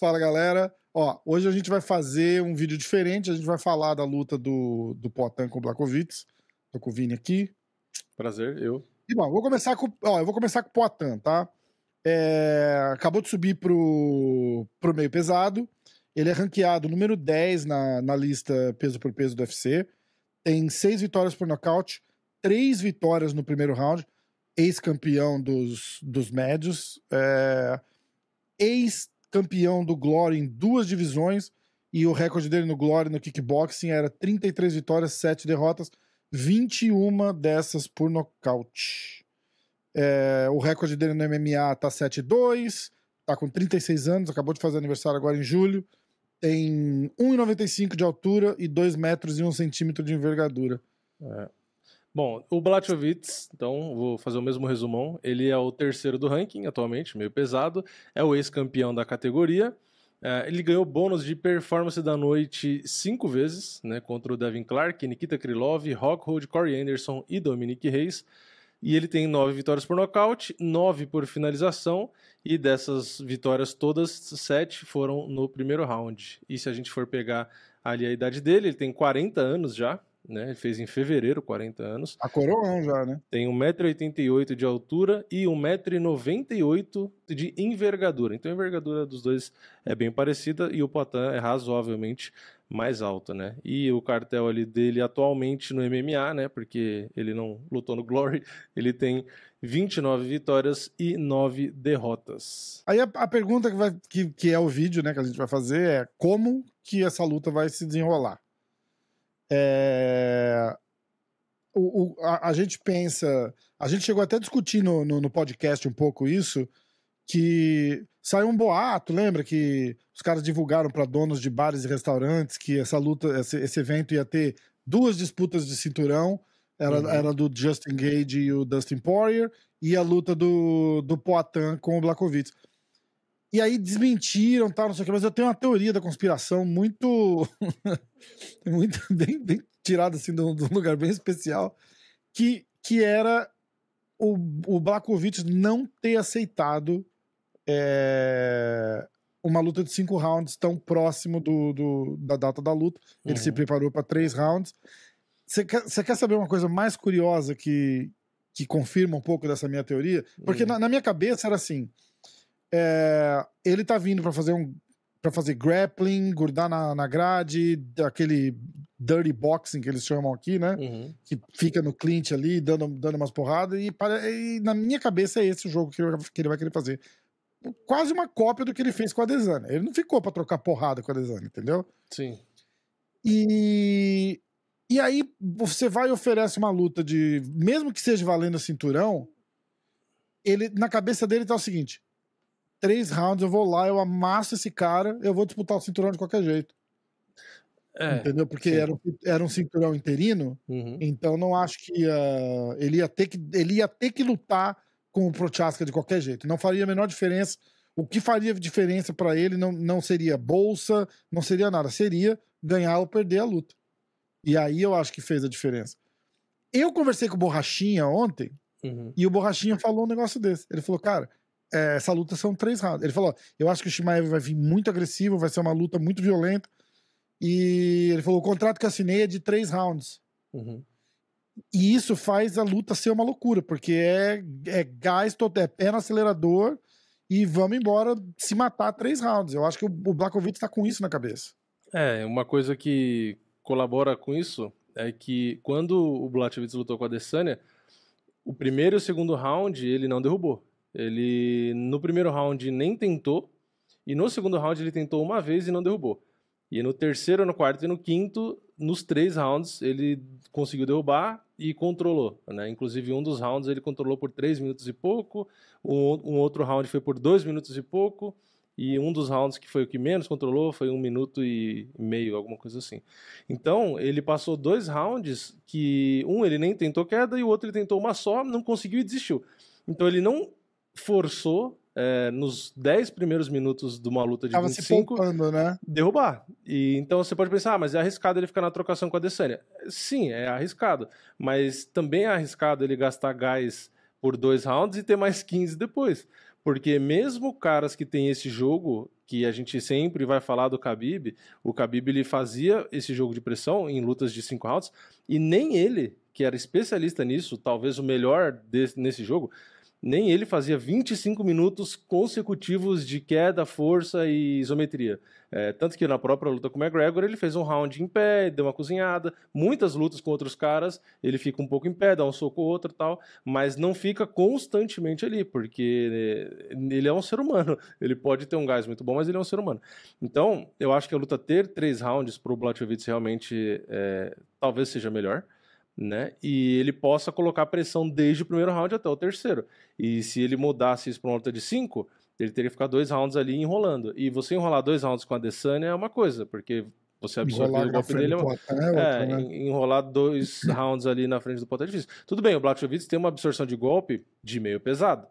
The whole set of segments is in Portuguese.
Fala galera, ó, hoje a gente vai fazer um vídeo diferente, a gente vai falar da luta do, do Potan com o Blakovic. Tô com o Vini aqui. Prazer, eu. E bom, vou começar com, ó, eu vou começar com o Potan, tá? É, acabou de subir pro, pro meio pesado. Ele é ranqueado número 10 na, na lista peso por peso do UFC. Tem seis vitórias por nocaute, três vitórias no primeiro round. Ex-campeão dos, dos médios. É, ex campeão do Glory em duas divisões e o recorde dele no Glory no kickboxing era 33 vitórias, 7 derrotas, 21 dessas por nocaute. É, o recorde dele no MMA tá 7-2, tá com 36 anos, acabou de fazer aniversário agora em julho, tem 1,95 de altura e 2 metros e 1 centímetro de envergadura. É. Bom, o Blachowicz, então, vou fazer o mesmo resumão. Ele é o terceiro do ranking atualmente, meio pesado. É o ex-campeão da categoria. É, ele ganhou bônus de performance da noite cinco vezes, né, contra o Devin Clark, Nikita Krylov, Rockhold, Corey Anderson e Dominic Reis. E ele tem nove vitórias por nocaute, nove por finalização, e dessas vitórias todas, sete foram no primeiro round. E se a gente for pegar ali a idade dele, ele tem 40 anos já, né? Ele fez em fevereiro, 40 anos. A coroão já, né? Tem 1,88m de altura e 1,98m de envergadura. Então a envergadura dos dois é bem parecida e o Poitin é razoavelmente mais alto, né? E o cartel ali dele atualmente no MMA, né? Porque ele não lutou no Glory, ele tem 29 vitórias e 9 derrotas. Aí a, a pergunta que, vai, que, que é o vídeo, né, que a gente vai fazer é como que essa luta vai se desenrolar? É, o, o, a, a, gente pensa. A gente chegou até a discutir no, no, no, podcast um pouco isso, que saiu um boato, lembra? Que os caras divulgaram para donos de bares e restaurantes que essa luta, esse, esse evento ia ter duas disputas de cinturão. Era, uhum. era do Justin Gage e o Dustin Poirier, e a luta do, do Poitin com o Blakovic. E aí desmentiram, tal, não sei o que, mas eu tenho uma teoria da conspiração muito. muito bem, bem tirada assim de um, lugar bem especial, que, que era o, o Blakovic não ter aceitado é, uma luta de cinco rounds tão próximo do, do da data da luta. Ele uhum. se preparou para três rounds. Você quer, quer saber uma coisa mais curiosa que, que confirma um pouco dessa minha teoria? Porque uhum. na, na minha cabeça era assim é, ele tá vindo para fazer um para fazer grappling, grudar na, na grade, aquele dirty boxing que eles chamam aqui, né? Uhum. Que fica no clinch ali, dando, dando umas porradas. E, para, e na minha cabeça é esse o jogo que ele, que ele vai querer fazer. Quase uma cópia do que ele fez com a Desana. Ele não ficou para trocar porrada com a Desana, entendeu? Sim. E, e aí você vai e oferece uma luta de. Mesmo que seja valendo cinturão, ele na cabeça dele tá o seguinte: três rounds, eu vou lá, eu amasso esse cara, eu vou disputar o cinturão de qualquer jeito. É, entendeu? Porque era, um, era um cinturão interino, uhum. então não acho que uh, ele, ia ter que ele ia ter que lutar com o Prochaska de qualquer jeito. Não faria a menor diferença. O que faria diferença para ele não, não seria bolsa, não seria nada. Seria ganhar ou perder a luta. E aí eu acho que fez a diferença. Eu conversei com o Borrachinha ontem uhum. e o Borrachinha falou um negócio desse. Ele falou, cara, é, essa luta são três rounds. Ele falou: eu acho que o Shimaev vai vir muito agressivo, vai ser uma luta muito violenta. E ele falou: o contrato que eu assinei é de três rounds. Uhum. E isso faz a luta ser uma loucura, porque é, é gás, é pé no acelerador e vamos embora se matar três rounds. Eu acho que o, o Blakovic está com isso na cabeça. É, uma coisa que colabora com isso é que quando o Blakovic lutou com a Adesanya, o primeiro e o segundo round ele não derrubou. Ele no primeiro round nem tentou, e no segundo round ele tentou uma vez e não derrubou. E no terceiro, no quarto e no quinto, nos três rounds ele conseguiu derrubar e controlou. Né? Inclusive, um dos rounds ele controlou por três minutos e pouco, um, um outro round foi por dois minutos e pouco, e um dos rounds que foi o que menos controlou foi um minuto e meio, alguma coisa assim. Então, ele passou dois rounds que um ele nem tentou queda e o outro ele tentou uma só, não conseguiu e desistiu. Então, ele não forçou é, nos 10 primeiros minutos de uma luta de Tava 25, se poupando, né? derrubar. E, então você pode pensar, ah, mas é arriscado ele ficar na trocação com a Adesanya. Sim, é arriscado, mas também é arriscado ele gastar gás por dois rounds e ter mais 15 depois. Porque mesmo caras que têm esse jogo, que a gente sempre vai falar do Khabib, o Khabib ele fazia esse jogo de pressão em lutas de 5 rounds, e nem ele, que era especialista nisso, talvez o melhor desse, nesse jogo, nem ele fazia 25 minutos consecutivos de queda, força e isometria. É, tanto que na própria luta com o McGregor, ele fez um round em pé, deu uma cozinhada. Muitas lutas com outros caras, ele fica um pouco em pé, dá um soco ou outro tal, mas não fica constantemente ali, porque né, ele é um ser humano. Ele pode ter um gás muito bom, mas ele é um ser humano. Então, eu acho que a luta ter três rounds para o Blatchevich realmente é, talvez seja melhor né? E ele possa colocar pressão desde o primeiro round até o terceiro. E se ele mudasse isso para uma luta de cinco, ele teria que ficar dois rounds ali enrolando. E você enrolar dois rounds com a Adesanya é uma coisa, porque você absorve o golpe dele. Do é é outro, é né? enrolar dois rounds ali na frente do ponto é difícil. Tudo bem, o Blachowicz tem uma absorção de golpe de meio pesado.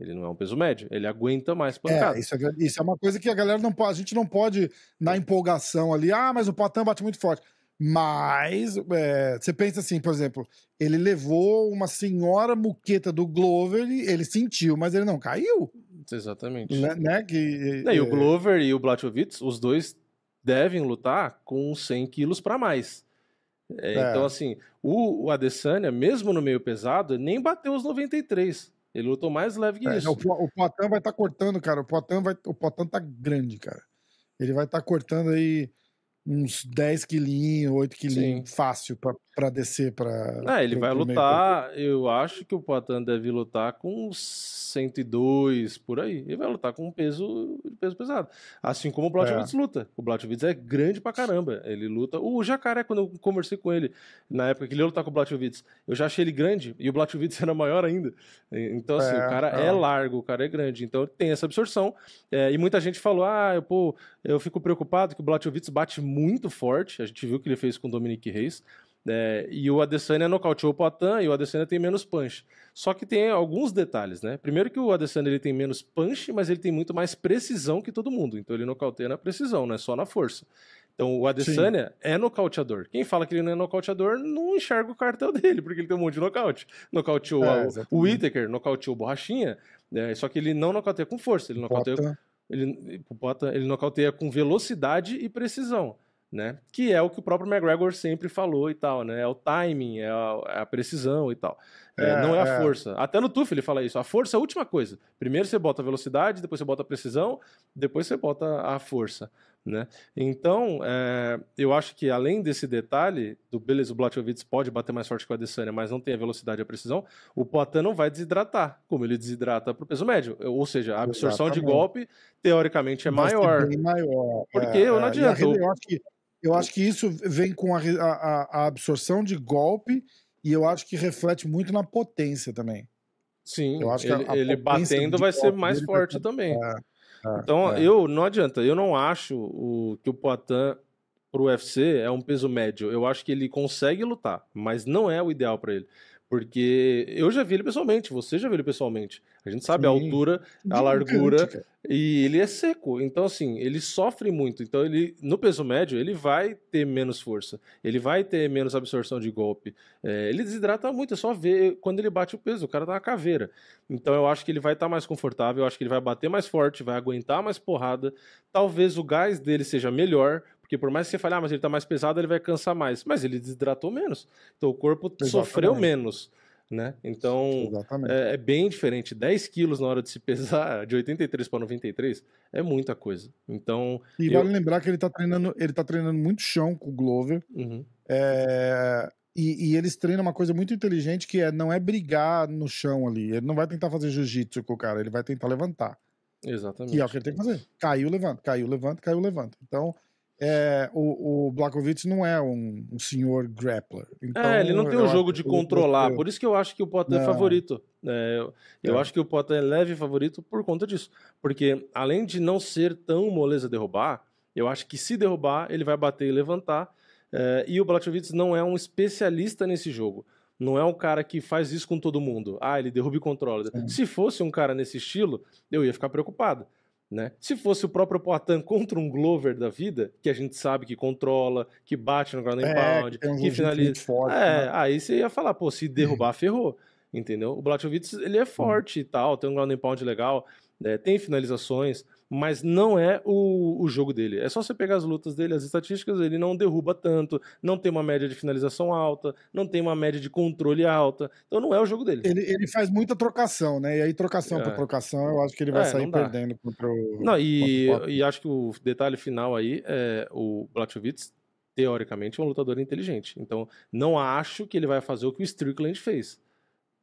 Ele não é um peso médio, ele aguenta mais é, pancada. É, isso, é, isso é uma coisa que a galera não pode, a gente não pode na empolgação ali, ah, mas o Patan bate muito forte. Mas é, você pensa assim, por exemplo, ele levou uma senhora muqueta do Glover, ele sentiu, mas ele não caiu. Exatamente. Né? né? Que, e, o é. Glover e o Blachowicz, os dois devem lutar com 100 quilos para mais. É, é, então, assim, o, o Adesanya, mesmo no meio pesado, nem bateu os 93. Ele lutou mais leve que é, isso. O, o vai estar tá cortando, cara. O Potan vai, o Potan tá grande, cara. Ele vai estar tá cortando aí uns 10 quilinhos, 8 quilinhos, fácil, para para descer para. É, ele pro, vai pro lutar. Eu acho que o Poitin deve lutar com 102 por aí. Ele vai lutar com um peso, peso pesado. Assim como o Blatchwitz é. luta. O Blatchwitz é grande pra caramba. Ele luta. O Jacaré, quando eu conversei com ele, na época que ele ia lutar com o Blatchwitz, eu já achei ele grande e o Blatchwitz era maior ainda. Então, assim, é, o cara é. é. largo, o cara é grande. Então, tem essa absorção. É, e muita gente falou: ah, eu, pô, eu fico preocupado que o Blatchwitz bate muito forte. A gente viu o que ele fez com o Dominique Reis. É, e o Adesanya é nocauteou o Poitin e o Adesanya tem menos punch. Só que tem alguns detalhes, né? Primeiro que o Adesanya ele tem menos punch, mas ele tem muito mais precisão que todo mundo. Então ele nocauteia na precisão, não é só na força. Então o Adesanya Sim. é nocauteador. Quem fala que ele não é nocauteador não enxerga o cartel dele, porque ele tem um monte de nocaute. Nocauteou é, o Whittaker, nocauteou o Borrachinha, né? só que ele não nocauteia com força, ele nocauteia, Bota. ele, ele nocauteia com velocidade e precisão né? Que é o que o próprio McGregor sempre falou e tal, né? É o timing, é a, é a precisão e tal. É, é, não é a é. força. Até no Tuf ele fala isso. A força é a última coisa. Primeiro você bota a velocidade, depois você bota a precisão, depois você bota a força, né? Então, é, eu acho que além desse detalhe do beleza, o Blachowicz pode bater mais forte que o Adesanya, mas não tem a velocidade e a precisão, o Poitin não vai desidratar, como ele desidrata para o peso médio. Ou seja, a absorção Exatamente. de golpe, teoricamente, é mas maior. maior. Porque não é, adianta. Eu não adianto. Eu acho que isso vem com a, a, a absorção de golpe e eu acho que reflete muito na potência também. Sim, eu acho ele, que a, a ele batendo vai ser mais forte também. É, é, então, é. eu não adianta, eu não acho o, que o Poitin pro UFC é um peso médio. Eu acho que ele consegue lutar, mas não é o ideal para ele. Porque eu já vi ele pessoalmente, você já viu ele pessoalmente. A gente sabe Sim. a altura, a largura, e ele é seco. Então, assim, ele sofre muito. Então, ele no peso médio, ele vai ter menos força, ele vai ter menos absorção de golpe. É, ele desidrata muito, é só ver quando ele bate o peso, o cara tá na caveira. Então, eu acho que ele vai estar tá mais confortável, eu acho que ele vai bater mais forte, vai aguentar mais porrada. Talvez o gás dele seja melhor, porque por mais que você fale, ah, mas ele está mais pesado, ele vai cansar mais. Mas ele desidratou menos. Então o corpo Exatamente. sofreu menos. Né? Então é, é, bem diferente. 10 quilos na hora de se pesar, de 83 para 93, é muita coisa. Então. E eu... vale lembrar que ele está treinando, ele tá treinando muito chão com o Glover. Uhum. É... E, e, eles treinam uma coisa muito inteligente que é não é brigar no chão ali. Ele não vai tentar fazer jiu-jitsu com o cara, ele vai tentar levantar. Exatamente. E é o que ele tem que fazer. Caiu, levanta, caiu, levanta, caiu, levanta. Então, é, o, o Blakovic não é um, um senhor grappler. Então, é, ele não tem um jogo de controlar. Por isso que eu acho que o Potter é não. é favorito. É, eu, eu é. acho que o Potter é leve favorito por conta disso. Porque além de não ser tão moleza derrubar, eu acho que se derrubar, ele vai bater e levantar. É, e o Blakovic não é um especialista nesse jogo. Não é um cara que faz isso com todo mundo. Ah, ele derruba e controla. Se fosse um cara nesse estilo, eu ia ficar preocupado. Né? Se fosse o próprio Poitin contra um Glover da vida, que a gente sabe que controla, que bate no ground and é, pound, que, que finaliza. Forte, é, né? aí você ia falar, pô, se derrubar, uhum. ferrou. Entendeu? O Blachowicz, ele é forte e tal, tem um ground and pound legal, né? tem finalizações mas não é o, o jogo dele. É só você pegar as lutas dele, as estatísticas, ele não derruba tanto, não tem uma média de finalização alta, não tem uma média de controle alta. Então não é o jogo dele. Ele, ele faz muita trocação, né? E aí, trocação é. por trocação, eu acho que ele vai é, sair perdendo contra o. Não, e, o e acho que o detalhe final aí é o Blachowicz teoricamente, é um lutador inteligente. Então, não acho que ele vai fazer o que o Strickland fez.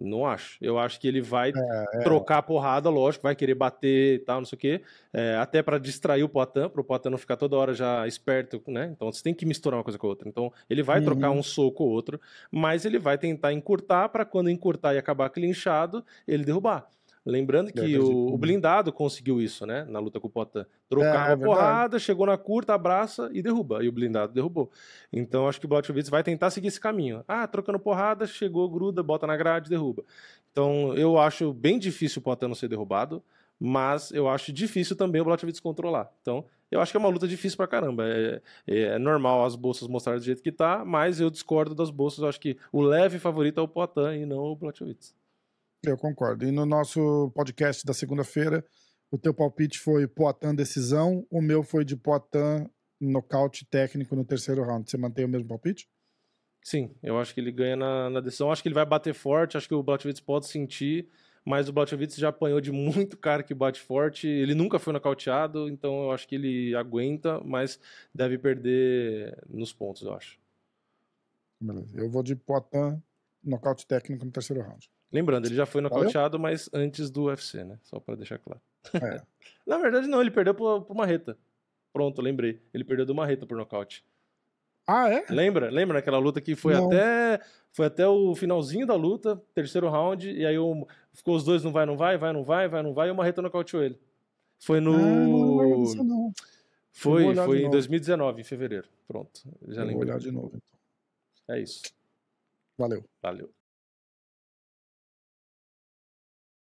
Não acho. Eu acho que ele vai é, é, trocar a porrada, lógico, vai querer bater e tal, não sei o quê. É, até para distrair o Poitin, para o Poitin não ficar toda hora já esperto, né? Então você tem que misturar uma coisa com a outra. Então ele vai uhum. trocar um soco ou outro, mas ele vai tentar encurtar para quando encurtar e acabar clinchado, ele derrubar. Lembrando que o, o, blindado conseguiu isso, né? Na luta com o Potan. Trocava é, é porrada, chegou na curta, abraça e derruba. E o blindado derrubou. Então acho que o Blachowicz vai tentar seguir esse caminho. Ah, trocando porrada, chegou, gruda, bota na grade, derruba. Então eu acho bem difícil o Potan não ser derrubado, mas eu acho difícil também o Blachowicz controlar. Então eu acho que é uma luta difícil pra caramba. É, é, é, normal as bolsas mostrarem do jeito que tá, mas eu discordo das bolsas. Eu acho que o leve favorito é o Potan e não o Blachowicz. Eu concordo. E no nosso podcast da segunda-feira, o teu palpite foi Poitin decisão, o meu foi de Poitin nocaute técnico no terceiro round. Você mantém o mesmo palpite? Sim, eu acho que ele ganha na, na decisão. Acho que ele vai bater forte, acho que o Blatchwitz pode sentir, mas o Blatchwitz já apanhou de muito cara que bate forte. Ele nunca foi nocauteado, então eu acho que ele aguenta, mas deve perder nos pontos, eu acho. Beleza. Eu vou de Poitin nocaute técnico no terceiro round. Lembrando, ele já foi nocauteado, mas antes do UFC, né? Só para deixar claro. É. Na verdade, não, ele perdeu pro, Marreta. Pronto, lembrei. Ele perdeu do Marreta por nocaute. Ah, é? Lembra? Lembra naquela luta que foi até foi até o finalzinho da luta, terceiro round, e aí o, ficou os dois não vai, não vai, vai, não vai, vai, não vai, e o Marreta nocauteou ele. Foi no. Ah, não, não. Foi, foi em 2019, em fevereiro. Pronto, já lembro. Vou olhar de novo, então. É isso. Valeu. Valeu.